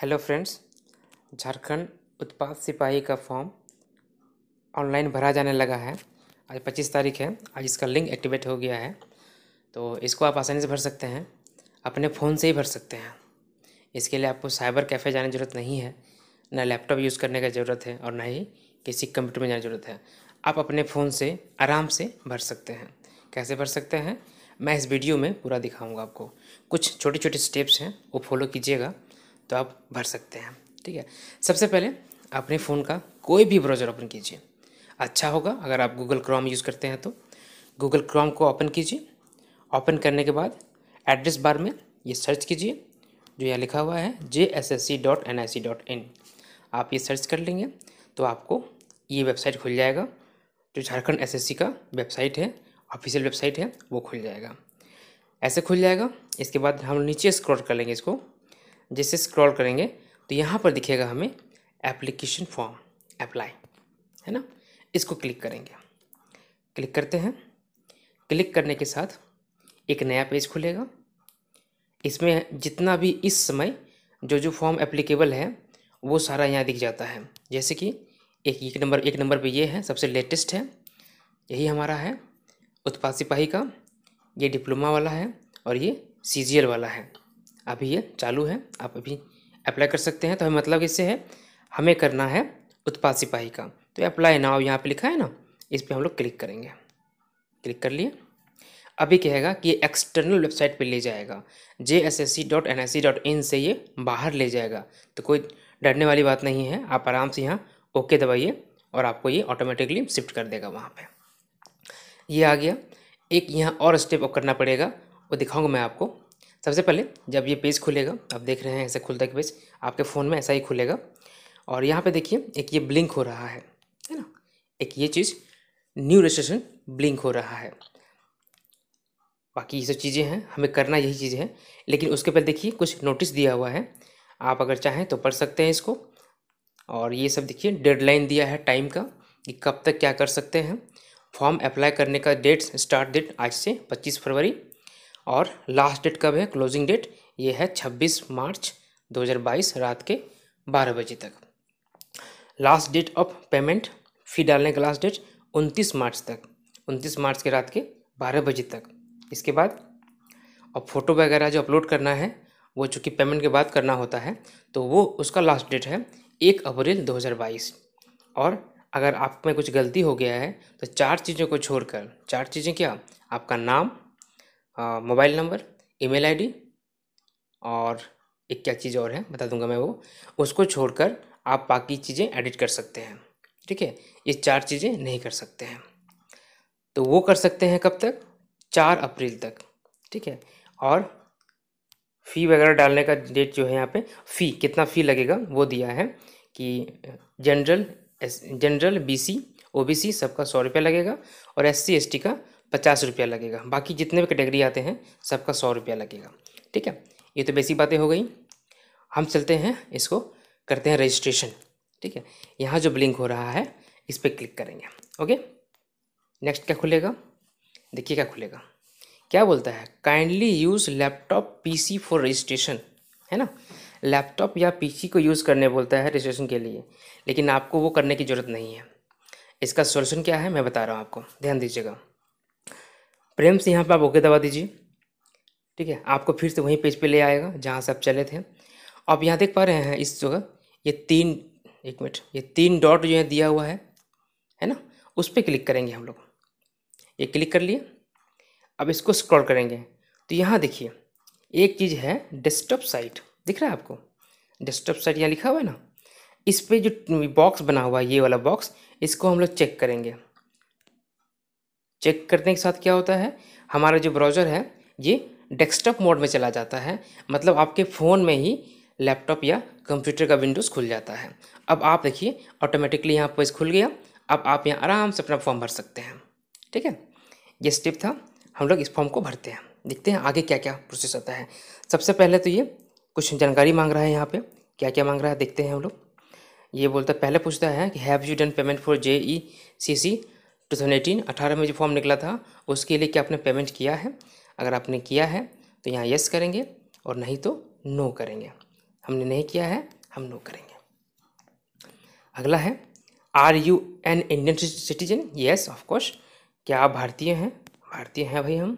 hello friends Jharkhand उत्पाद सिपाही का फॉर्म ऑनलाइन भरा जाने लगा है आज 25 तारीख है आज इसका लिंक एक्टिवेट हो गया है तो इसको आप आसानी से भर सकते हैं अपने फ़ोन से ही भर सकते हैं इसके लिए आपको साइबर कैफ़े जाने की ज़रूरत नहीं है ना लैपटॉप यूज़ करने का ज़रूरत है और ना ही किसी कंप्यूटर में जाने ज़रूरत है आप अपने फ़ोन से आराम से भर सकते हैं कैसे भर सकते हैं मैं इस वीडियो में पूरा दिखाऊंगा आपको कुछ छोटे छोटे स्टेप्स हैं वो फॉलो कीजिएगा तो आप भर सकते हैं ठीक है सबसे पहले अपने फ़ोन का कोई भी ब्राउज़र ओपन कीजिए अच्छा होगा अगर आप गूगल क्रोम यूज़ करते हैं तो गूगल क्रोम को ओपन कीजिए ओपन करने के बाद एड्रेस बार में ये सर्च कीजिए जो यहाँ लिखा हुआ है J S S C dot N I C dot in आप ये सर्च कर लेंगे तो आपको ये वेबसाइट खुल जाएगा जो झारखंड एस एस सी का वेबसाइट है ऑफिशियल वेबसाइट है वो खुल जाएगा ऐसे खुल जाएगा इसके बाद हम नीचे स्क्रॉल कर लेंगे इसको जैसे स्क्रॉल करेंगे तो यहाँ पर दिखेगा हमें एप्लीकेशन फॉर्म अप्लाई है ना इसको क्लिक करेंगे क्लिक करते हैं क्लिक करने के साथ एक नया पेज खुलेगा इसमें जितना भी इस समय जो जो फॉर्म एप्लीकेबल है वो सारा यहाँ दिख जाता है जैसे कि एक एक नंबर एक नंबर पे ये है सबसे लेटेस्ट है यही हमारा है उत्पाद सिपाही का ये डिप्लोमा वाला है और ये सी वाला है अभी ये चालू है आप अभी अप्लाई कर सकते हैं तो हमें मतलब इससे है हमें करना है उत्पाद सिपाही का तो अप्लाई नाव यहाँ पे लिखा है ना इस पर हम लोग क्लिक करेंगे क्लिक कर लिए अभी कहेगा कि ये एक्सटर्नल वेबसाइट पे ले जाएगा J S S C dot N I C dot in से ये बाहर ले जाएगा तो कोई डरने वाली बात नहीं है आप आराम से यहाँ ओके दबाइए और आपको ये ऑटोमेटिकली शिफ्ट कर देगा वहाँ पे ये आ गया एक यहाँ और स्टेप करना पड़ेगा वो दिखाऊंगा मैं आपको सबसे पहले जब ये पेज खुलेगा आप देख रहे हैं ऐसे खुलता है पेज आपके फ़ोन में ऐसा ही खुलेगा और यहाँ पे देखिए एक ये ब्लिंक हो रहा है है ना एक ये चीज़ न्यू रजिस्ट्रेशन ब्लिंक हो रहा है बाकी ये सब चीज़ें हैं हमें करना यही चीज़ें हैं लेकिन उसके पहले देखिए कुछ नोटिस दिया हुआ है आप अगर चाहें तो पढ़ सकते हैं इसको और ये सब देखिए डेडलाइन दिया है टाइम का कि कब तक क्या कर सकते हैं फॉर्म अप्लाई करने का डेट्स स्टार्ट डेट आज से 25 फरवरी और लास्ट डेट कब है क्लोजिंग डेट ये है 26 मार्च 2022 रात के 12 बजे तक last date of payment fee डालने का लास्ट डेट 29 मार्च तक 29 मार्च के रात के 12 बजे तक इसके बाद और फ़ोटो वगैरह जो अपलोड करना है वो चूँकि पेमेंट के बाद करना होता है तो वो उसका लास्ट डेट है एक अप्रैल 2022 और अगर आप में कुछ गलती हो गया है तो चार चीज़ों को छोड़कर चार चीज़ें क्या आपका नाम मोबाइल नंबर ईमेल आईडी और एक क्या चीज़ और है बता दूंगा मैं वो उसको छोड़कर आप बाकी चीज़ें एडिट कर सकते हैं ठीक है ये चार चीज़ें नहीं कर सकते हैं तो वो कर सकते हैं कब तक चार अप्रैल तक ठीक है और फ़ी वगैरह डालने का डेट जो है यहाँ पे फ़ी कितना फ़ी लगेगा वो दिया है कि जनरल जनरल बीसी ओबीसी सबका सौ रुपये लगेगा और एससी एसटी का पचास रुपया लगेगा बाकी जितने भी कैटेगरी आते हैं सबका सौ रुपया लगेगा ठीक है ये तो बेसिक बातें हो गई हम चलते हैं इसको करते हैं रजिस्ट्रेशन ठीक है यहाँ जो ब्लिंक हो रहा है इस पर क्लिक करेंगे ओके नेक्स्ट क्या खुलेगा देखिए क्या खुलेगा क्या बोलता है kindly use laptop P for registration है ना लैपटॉप या पी को यूज़ करने बोलता है रजिस्ट्रेशन के लिए लेकिन आपको वो करने की ज़रूरत नहीं है इसका सोल्यूशन क्या है मैं बता रहा हूँ आपको ध्यान दीजिएगा प्रेम से यहाँ पर आप ओके दबा दीजिए ठीक है आपको फिर से वहीं पेज पे ले आएगा जहाँ से आप चले थे आप यहाँ देख पा रहे हैं इस जगह ये तीन एक मिनट ये तीन डॉट जो है दिया हुआ है है ना उस पर क्लिक करेंगे हम लोग ये क्लिक कर लिए अब इसको स्क्रॉल करेंगे तो यहाँ देखिए एक चीज़ है डेस्कटॉप साइट दिख रहा है आपको डेस्कटॉप साइट यहाँ लिखा हुआ है ना इस पर जो बॉक्स बना हुआ है ये वाला बॉक्स इसको हम लोग चेक करेंगे चेक करने के साथ क्या होता है हमारा जो ब्राउज़र है ये डेस्कटॉप मोड में चला जाता है मतलब आपके फ़ोन में ही लैपटॉप या कंप्यूटर का विंडोज़ खुल जाता है अब आप देखिए ऑटोमेटिकली यहाँ पेज खुल गया अब आप यहाँ आराम से अपना फॉर्म भर सकते हैं ठीक है ये स्टेप था हम लोग इस फॉर्म को भरते हैं देखते हैं आगे क्या क्या प्रोसेस होता है सबसे पहले तो ये कुछ जानकारी मांग रहा है यहाँ पे क्या क्या मांग रहा है देखते हैं हम लोग ये बोलता है पहले पूछता है कि have you done payment for J E C C two thousand eighteen अठारह में जो फॉर्म निकला था उसके लिए क्या आपने पेमेंट किया है अगर आपने किया है तो यहाँ यस करेंगे और नहीं तो नो करेंगे हमने नहीं किया है हम नो करेंगे अगला है are you an Indian citizen yes of course क्या आप भारतीय हैं भारतीय हैं भाई हम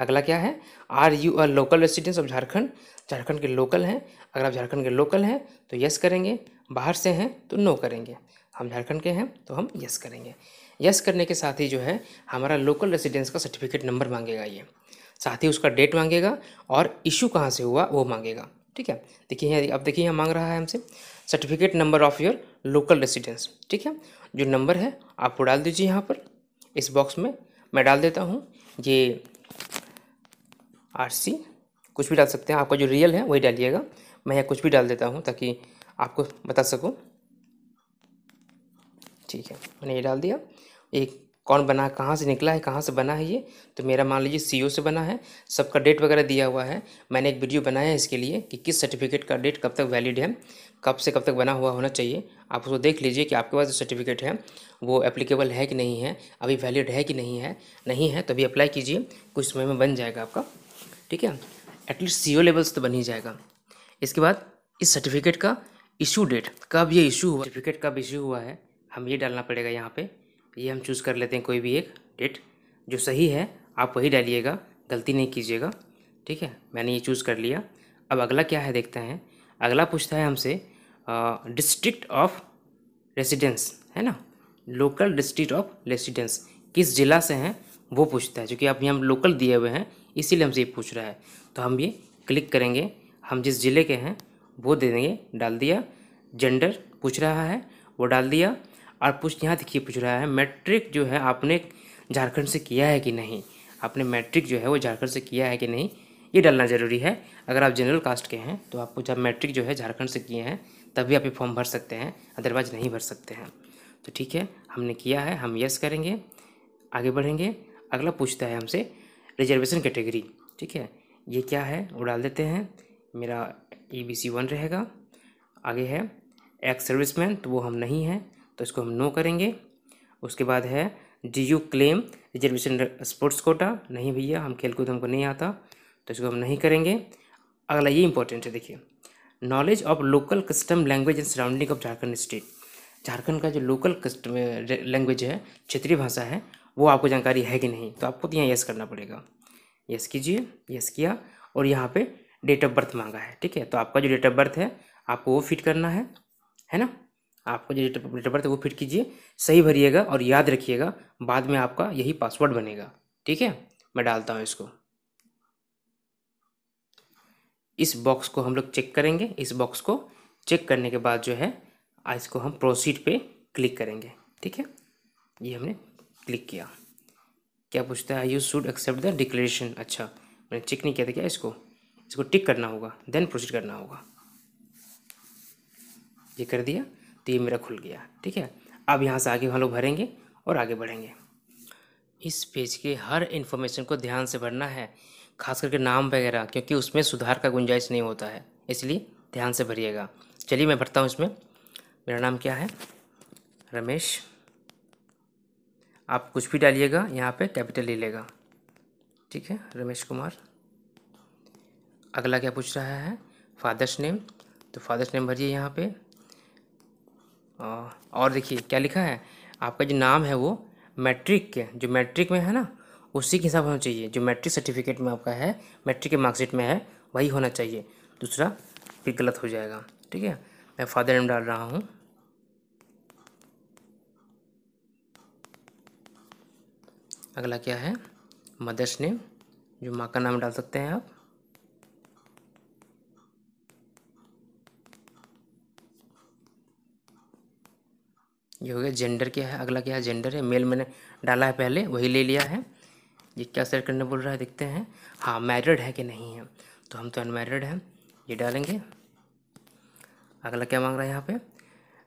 अगला क्या है are you are local residents of Jharkhand Jharkhand के लोकल हैं अगर आप झारखंड के लोकल हैं तो यस करेंगे बाहर से हैं तो नो करेंगे हम झारखंड के हैं तो हम यस करेंगे यस करने के साथ ही जो है हमारा लोकल रेसिडेंस का सर्टिफिकेट नंबर मांगेगा ये साथ ही उसका डेट मांगेगा और इशू कहाँ से हुआ वो मांगेगा ठीक है देखिए अब देखिए यहाँ मांग रहा है हमसे certificate number of your local residence ठीक है जो नंबर है आप वो डाल दीजिए यहाँ पर इस बॉक्स में मैं डाल देता हूँ ये आर सी कुछ भी डाल सकते हैं आपका जो रियल है वही डालिएगा मैं यहाँ कुछ भी डाल देता हूँ ताकि आपको बता सकूँ ठीक है मैंने ये डाल दिया एक कौन बना कहाँ से निकला है कहाँ से बना है ये तो मेरा मान लीजिए सी से बना है सबका डेट वगैरह दिया हुआ है मैंने एक वीडियो बनाया है इसके लिए कि किस सर्टिफिकेट का डेट कब तक वैलिड है कब से कब तक बना हुआ होना चाहिए आप उसको देख लीजिए कि आपके पास जो सर्टिफिकेट है वो एप्लीकेबल है कि नहीं है अभी वैलिड है कि नहीं है नहीं है तो अभी अप्लाई कीजिए कुछ समय में बन जाएगा आपका ठीक है एटलीस्ट सी ओ लेवल्स तो बन ही जाएगा इसके बाद इस सर्टिफिकेट का इशू डेट कब ये इशू हुआ सर्टिफिकेट कब इशू हुआ है हम ये डालना पड़ेगा यहाँ पे ये हम चूज़ कर लेते हैं कोई भी एक डेट जो सही है आप वही डालिएगा गलती नहीं कीजिएगा ठीक है मैंने ये चूज़ कर लिया अब अगला क्या है देखते हैं अगला पूछता है हमसे डिस्ट्रिक्ट ऑफ रेसिडेंस है ना लोकल डिस्ट्रिक्ट ऑफ रेसिडेंस किस ज़िला से हैं वो पूछता है क्योंकि अभी हम लोकल दिए हुए हैं इसीलिए हमसे ये पूछ रहा है तो हम ये क्लिक करेंगे हम जिस ज़िले के हैं वो दे देंगे डाल दिया जेंडर पूछ रहा है वो डाल दिया और पूछ यहाँ देखिए पूछ रहा है मैट्रिक जो है आपने झारखंड से किया है कि नहीं आपने मैट्रिक जो है वो झारखंड से किया है कि नहीं ये डालना ज़रूरी है अगर आप जनरल कास्ट के हैं तो आपको जब मैट्रिक जो है झारखंड से किए हैं तब भी आप ये फॉर्म भर सकते हैं अदरवाइज नहीं भर सकते हैं तो ठीक है हमने किया है हम यस करेंगे आगे बढ़ेंगे अगला पूछता है हमसे रिजर्वेशन कैटेगरी ठीक है ये क्या है वो डाल देते हैं मेरा ई बी सी वन रहेगा आगे है एक्स सर्विसमैन तो वो हम नहीं हैं तो इसको हम नो करेंगे उसके बाद है do you claim reservation sports quota नहीं भैया हम खेलकूद हमको नहीं आता तो इसको हम नहीं करेंगे अगला ये इंपॉर्टेंट है देखिए knowledge of local custom language and surrounding of Jharkhand state Jharkhand का जो लोकल कस्टम लैंग्वेज है क्षेत्रीय भाषा है वो आपको जानकारी है कि नहीं तो आपको तो यहाँ यस करना पड़ेगा यस कीजिए यस किया और यहाँ पे डेट ऑफ बर्थ मांगा है ठीक है तो आपका जो डेट ऑफ बर्थ है आपको वो फिट करना है है ना आपको जो डेट बर्थ है वो फिट कीजिए सही भरिएगा और याद रखिएगा बाद में आपका यही पासवर्ड बनेगा ठीक है मैं डालता हूँ इसको इस बॉक्स को हम लोग चेक करेंगे इस बॉक्स को चेक करने के बाद जो है इसको हम प्रोसीड पे क्लिक करेंगे ठीक है ये हमने क्लिक किया क्या पूछता है you should accept the declaration अच्छा मैंने चेक नहीं किया था क्या इसको इसको टिक करना होगा देन प्रोसीड करना होगा ये कर दिया तो ये मेरा खुल गया ठीक है अब यहाँ से आगे हम लोग भरेंगे और आगे बढ़ेंगे इस पेज के हर इन्फॉर्मेशन को ध्यान से भरना है खास करके नाम वगैरह क्योंकि उसमें सुधार का गुंजाइश नहीं होता है इसलिए ध्यान से भरिएगा चलिए मैं भरता हूँ इसमें मेरा नाम क्या है रमेश आप कुछ भी डालिएगा यहाँ पे कैपिटल ले लेगा ठीक है रमेश कुमार अगला क्या पूछ रहा है फादर्स नेम तो फादर्स नेम भरिए यहाँ पे और देखिए क्या लिखा है आपका जो नाम है वो मैट्रिक के जो मैट्रिक में है ना उसी के हिसाब होना चाहिए जो मैट्रिक सर्टिफिकेट में आपका है मैट्रिक के मार्कशीट में है वही होना चाहिए दूसरा फिर गलत हो जाएगा ठीक है मैं फादर नेम डाल रहा हूँ अगला क्या है मदर्स नेम जो माँ का नाम डाल सकते हैं आप ये हो गया जेंडर क्या है अगला क्या है जेंडर है मेल मैंने डाला है पहले वही ले लिया है ये क्या सेलेक्ट करने बोल रहा है देखते हैं हाँ मैरिड है कि नहीं है तो हम तो अनमेरिड हैं ये डालेंगे अगला क्या मांग रहा है यहाँ पे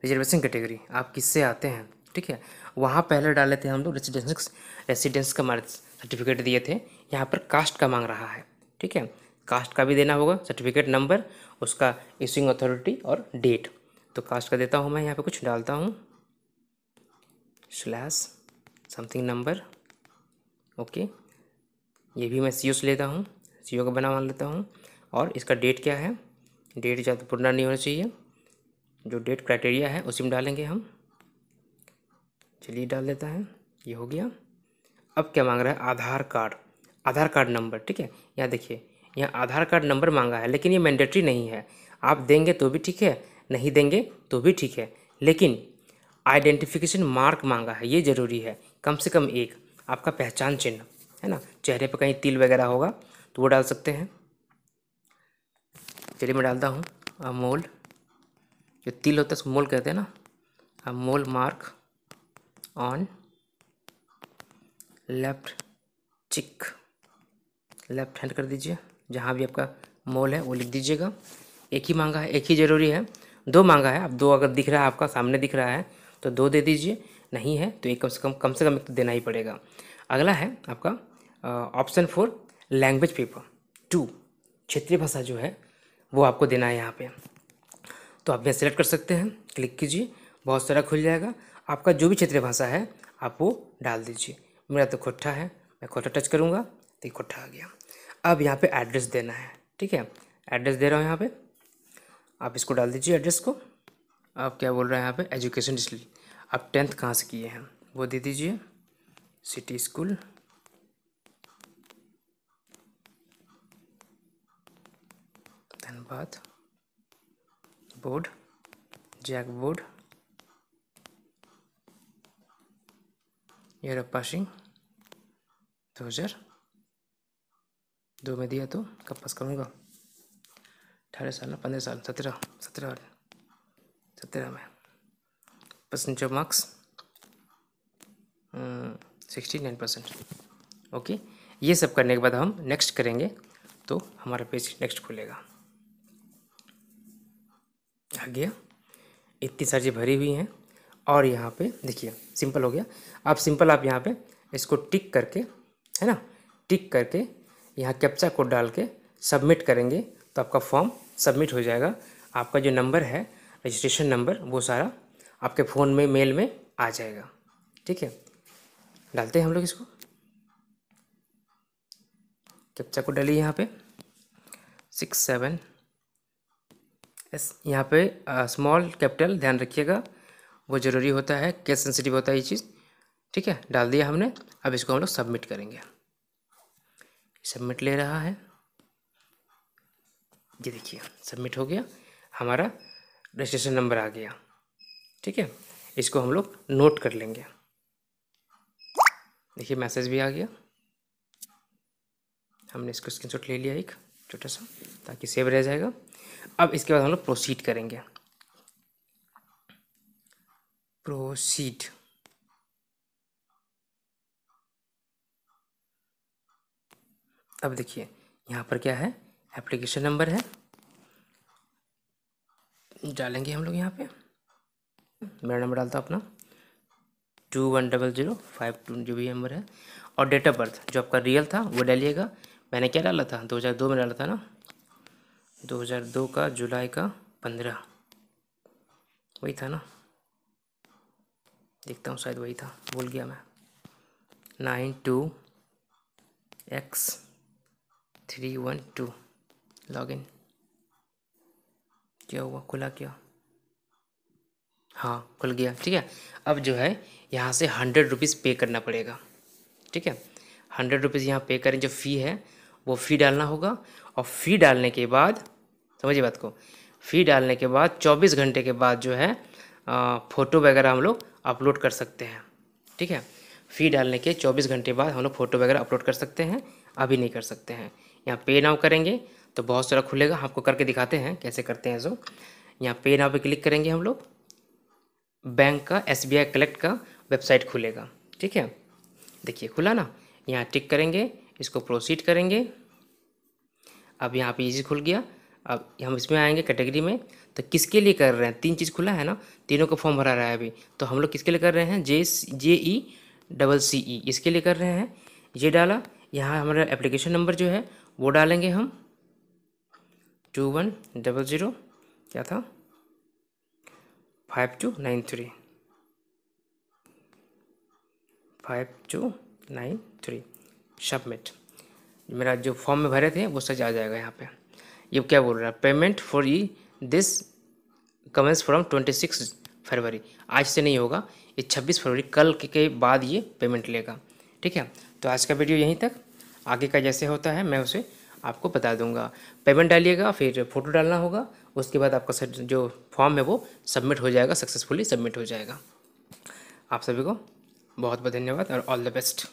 रिजर्वेशन कैटेगरी आप किससे आते हैं ठीक है वहाँ पहले डाले थे हम लोग रेसिडेंस रेसिडेंस का सर्टिफिकेट दिए थे यहाँ पर कास्ट का मांग रहा है ठीक है कास्ट का भी देना होगा सर्टिफिकेट नंबर उसका इशूइंग अथॉरिटी और डेट तो कास्ट का देता हूँ मैं यहाँ पे कुछ डालता हूँ स्लैश समथिंग नंबर ओके ये भी मैं सी से लेता हूँ सी का बना मान लेता हूँ और इसका डेट क्या है डेट ज़्यादा पुराना नहीं होना चाहिए जो डेट क्राइटेरिया है उसी में डालेंगे हम चलिए डाल देता है ये हो गया अब क्या मांग रहा है Aadhaar card Aadhaar card number ठीक है यहाँ देखिए यहाँ आधार कार्ड नंबर मांगा है लेकिन ये मैंडेटरी नहीं है आप देंगे तो भी ठीक है नहीं देंगे तो भी ठीक है लेकिन आइडेंटिफिकेशन मार्क मांगा है ये ज़रूरी है कम से कम एक आपका पहचान चिन्ह है ना चेहरे पर कहीं तिल वगैरह होगा तो वो डाल सकते हैं चलिए मैं डालता हूँ अमोल जो तिल होता है उसको मोल कहते हैं ना a mole mark on left cheek left hand कर दीजिए जहाँ भी आपका मोल है वो लिख दीजिएगा एक ही मांगा है एक ही ज़रूरी है दो मांगा है अब दो अगर दिख रहा है आपका सामने दिख रहा है तो दो दे दीजिए नहीं है तो एक कम से कम कम से कम एक तो देना ही पड़ेगा अगला है आपका option four language paper two क्षेत्रीय भाषा जो है वो आपको देना है यहाँ पे तो आप यहाँ सेलेक्ट कर सकते हैं क्लिक कीजिए बहुत सारा खुल जाएगा आपका जो भी क्षेत्रीय भाषा है आप वो डाल दीजिए मेरा तो खोटा है मैं खोटा टच करूँगा तो ये खोटा आ गया अब यहाँ पे एड्रेस देना है ठीक है एड्रेस दे रहा हूँ यहाँ पे आप इसको डाल दीजिए एड्रेस को आप क्या बोल रहे हैं यहाँ पे एजुकेशन डिस्ट्रिक्ट आप टेंथ कहाँ से किए हैं वो दे दीजिए city school Dhanbad board JAC board year of passing दो हज़ार दो में दिया तो कब पास करूँगा अठारह साल ना पंद्रह साल सत्रह सत्रह सत्रह में percent of marks sixty nine percent okay ये सब करने के बाद हम नेक्स्ट करेंगे तो हमारा पेज नेक्स्ट खुलेगा आ गया इतनी सारी भरी हुई हैं और यहाँ पे देखिए सिंपल हो गया आप सिंपल आप यहाँ पे इसको टिक करके है ना टिक करके यहाँ कैप्चा कोड डाल के सबमिट करेंगे तो आपका फॉर्म सबमिट हो जाएगा आपका जो नंबर है रजिस्ट्रेशन नंबर वो सारा आपके फ़ोन में मेल में आ जाएगा ठीक है डालते हैं हम लोग इसको कैप्चा को डालिए यहाँ पे सिक्स सेवन एस यहाँ पे स्मॉल कैपिटल ध्यान रखिएगा वो ज़रूरी होता है केस सेंसिटिव होता है ये चीज़ ठीक है डाल दिया हमने अब इसको हम लोग सबमिट करेंगे सबमिट ले रहा है ये देखिए सबमिट हो गया हमारा रजिस्ट्रेशन नंबर आ गया ठीक है इसको हम लोग नोट कर लेंगे देखिए मैसेज भी आ गया हमने इसको स्क्रीनशॉट ले लिया एक छोटा सा ताकि सेव रह जाएगा अब इसके बाद हम लोग प्रोसीड करेंगे प्रोसीड अब देखिए यहाँ पर क्या है एप्लीकेशन नंबर है डालेंगे हम लोग यहाँ पे मेरा नंबर डालता अपना two one double zero five two जो भी नंबर है और डेट ऑफ बर्थ जो आपका रियल था वो डालिएगा मैंने क्या डाला था 2002 में डाला था ना 2002 का जुलाई का पंद्रह वही था ना देखता हूँ शायद वही था भूल गया मैं nine two X three one two इन क्या हुआ खुला क्या हाँ खुल गया ठीक है अब जो है यहाँ से हंड्रेड रुपीज़ पे करना पड़ेगा ठीक है हंड्रेड रुपीज़ यहाँ पे करें जो फ़ी है वो फ़ी डालना होगा और फ़ी डालने के बाद समझिए बात को फ़ी डालने के बाद चौबीस घंटे के बाद जो है फ़ोटो वगैरह हम लोग अपलोड कर सकते हैं ठीक है फ़ी डालने के चौबीस घंटे बाद हम लोग फ़ोटो वगैरह अपलोड कर सकते हैं अभी नहीं कर सकते हैं यहाँ पे नाउ करेंगे तो बहुत सारा खुलेगा आपको करके दिखाते हैं कैसे करते हैं जो यहाँ पे ना पे क्लिक करेंगे हम लोग बैंक का एस बी आई कलेक्ट का वेबसाइट खुलेगा ठीक है देखिए खुला ना यहाँ टिक करेंगे इसको प्रोसीड करेंगे अब यहाँ पे इजी खुल गया अब हम इसमें आएंगे कैटेगरी में तो किसके लिए कर रहे हैं तीन चीज़ खुला है ना तीनों का फॉर्म भरा रहा है अभी तो हम लोग किसके लिए कर रहे हैं जे जे ई डबल सी ई इसके लिए कर रहे हैं ये डाला यहाँ हमारा एप्लीकेशन नंबर जो है वो डालेंगे हम टू वन डबल ज़ीरो क्या था five two nine three five two nine three submit मेरा जो फॉर्म में भरे थे वो सच आ जाएगा यहाँ पे ये क्या बोल रहा है payment for E this commence from twenty six February आज से नहीं होगा ये छब्बीस फरवरी कल के बाद ये पेमेंट लेगा ठीक है तो आज का वीडियो यहीं तक आगे का जैसे होता है मैं उसे आपको बता दूंगा पेमेंट डालिएगा फिर फ़ोटो डालना होगा उसके बाद आपका जो फॉर्म है वो सबमिट हो जाएगा सक्सेसफुली सबमिट हो जाएगा आप सभी को बहुत बहुत धन्यवाद और ऑल द बेस्ट